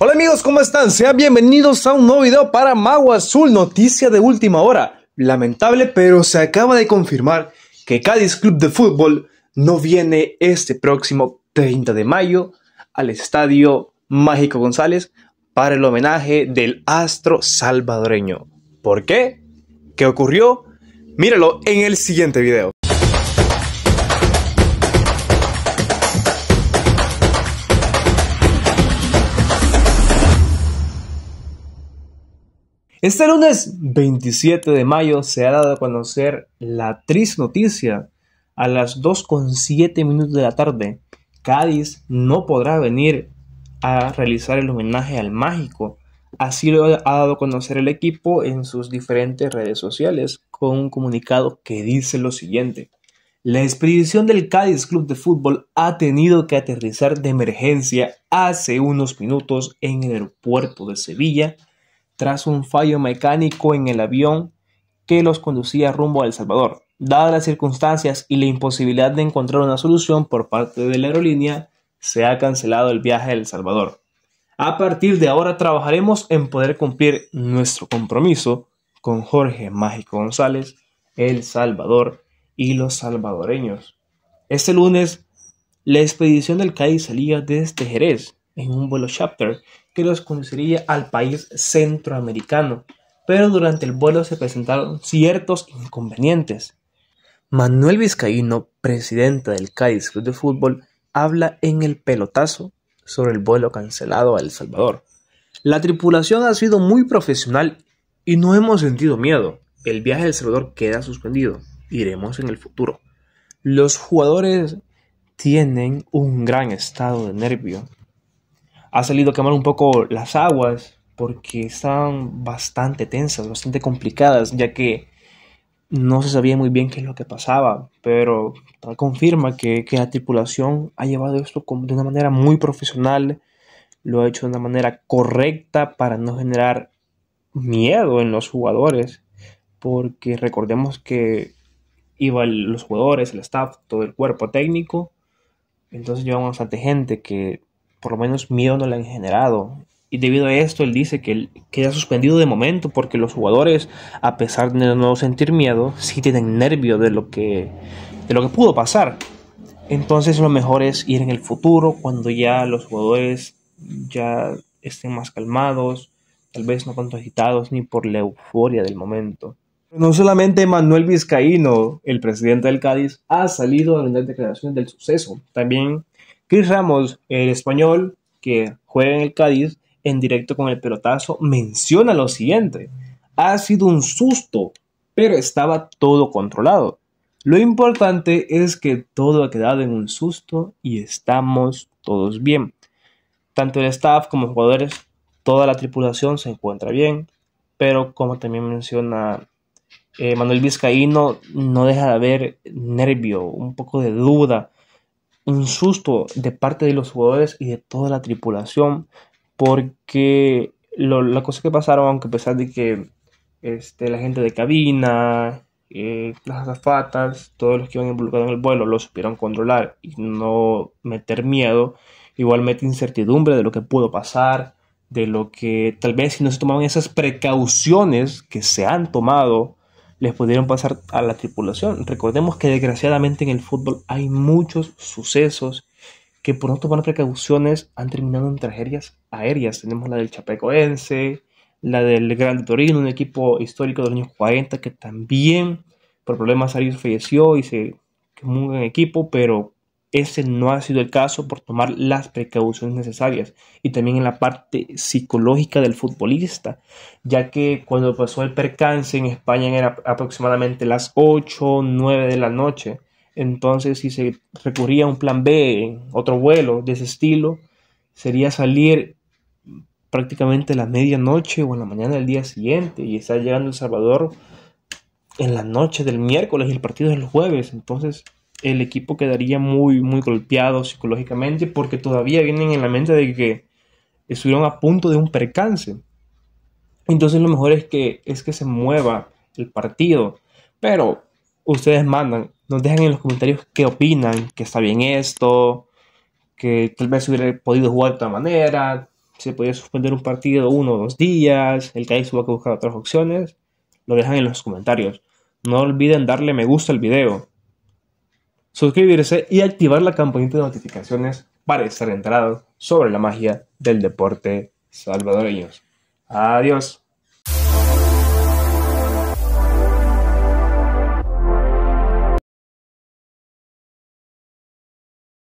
Hola amigos, ¿cómo están? Sean bienvenidos a un nuevo video para Mago Azul, noticia de última hora. Lamentable, pero se acaba de confirmar que Cádiz Club de Fútbol no viene este próximo 30 de mayo al Estadio Mágico González para el homenaje del astro salvadoreño. ¿Por qué? ¿Qué ocurrió? Míralo en el siguiente video. Este lunes 27 de mayo se ha dado a conocer la triste noticia. A las 2.7 minutos de la tarde, Cádiz no podrá venir a realizar el homenaje al mágico. Así lo ha dado a conocer el equipo en sus diferentes redes sociales con un comunicado que dice lo siguiente. La expedición del Cádiz Club de Fútbol ha tenido que aterrizar de emergencia hace unos minutos en el aeropuerto de Sevilla tras un fallo mecánico en el avión que los conducía rumbo a El Salvador. Dadas las circunstancias y la imposibilidad de encontrar una solución por parte de la aerolínea, se ha cancelado el viaje a El Salvador. A partir de ahora trabajaremos en poder cumplir nuestro compromiso con Jorge Mágico González, El Salvador y los salvadoreños. Este lunes, la expedición del CAI salía desde Jerez en un vuelo chapter que los conduciría al país centroamericano, pero durante el vuelo se presentaron ciertos inconvenientes. Manuel Vizcaíno, presidente del Cádiz Club de Fútbol, habla en el pelotazo sobre el vuelo cancelado a El Salvador. La tripulación ha sido muy profesional y no hemos sentido miedo. El viaje del Salvador queda suspendido. Iremos en el futuro. Los jugadores tienen un gran estado de nervio ha salido a quemar un poco las aguas porque estaban bastante tensas, bastante complicadas, ya que no se sabía muy bien qué es lo que pasaba, pero confirma que, la tripulación ha llevado esto de una manera muy profesional, lo ha hecho de una manera correcta para no generar miedo en los jugadores, porque recordemos que iban los jugadores, el staff, todo el cuerpo técnico, entonces llevamos bastante gente que por lo menos miedo no le han generado. Y debido a esto, él dice que queda suspendido de momento porque los jugadores, a pesar de no sentir miedo, sí tienen nervio de lo que, de lo que pudo pasar. Entonces lo mejor es ir en el futuro, cuando ya los jugadores ya estén más calmados, tal vez no tanto agitados ni por la euforia del momento. No solamente Manuel Vizcaíno, el presidente del Cádiz, ha salido a dar declaraciones del suceso, también Chris Ramos, el español que juega en el Cádiz, en directo con el pelotazo, menciona lo siguiente. Ha sido un susto, pero estaba todo controlado. Lo importante es que todo ha quedado en un susto y estamos todos bien. Tanto el staff como los jugadores, toda la tripulación se encuentra bien, pero como también menciona eh, Manuel Vizcaíno, no deja de haber nervio, un poco de duda un susto de parte de los jugadores y de toda la tripulación, porque lo, la cosa que pasaron, aunque a pesar de que este, la gente de cabina, eh, las azafatas, todos los que iban involucrados en el vuelo lo supieron controlar y no meter miedo, igualmente incertidumbre de lo que pudo pasar, de lo que tal vez si no se tomaban esas precauciones que se han tomado les pudieron pasar a la tripulación. Recordemos que desgraciadamente en el fútbol hay muchos sucesos que por no tomar precauciones han terminado en tragedias aéreas. Tenemos la del Chapecoense, la del Gran Torino, un equipo histórico de los años 40 que también por problemas aéreos falleció y se quemó en equipo, pero ese no ha sido el caso por tomar las precauciones necesarias y también en la parte psicológica del futbolista, ya que cuando pasó el percance en España era aproximadamente las 8 o 9 de la noche, entonces si se recurría a un plan B, otro vuelo de ese estilo, sería salir prácticamente a la medianoche o en la mañana del día siguiente y estar llegando El Salvador en la noche del miércoles y el partido es el jueves, entonces el equipo quedaría muy, muy golpeado psicológicamente porque todavía vienen en la mente de que estuvieron a punto de un percance. Entonces lo mejor es que, es que se mueva el partido. Pero ustedes mandan, nos dejan en los comentarios qué opinan, que está bien esto, que tal vez hubiera podido jugar de otra manera, se podía suspender un partido uno o dos días, el CAI tuvo que buscar otras opciones, lo dejan en los comentarios. No olviden darle me gusta al video suscribirse y activar la campanita de notificaciones para estar enterado sobre la magia del deporte salvadoreño. Adiós.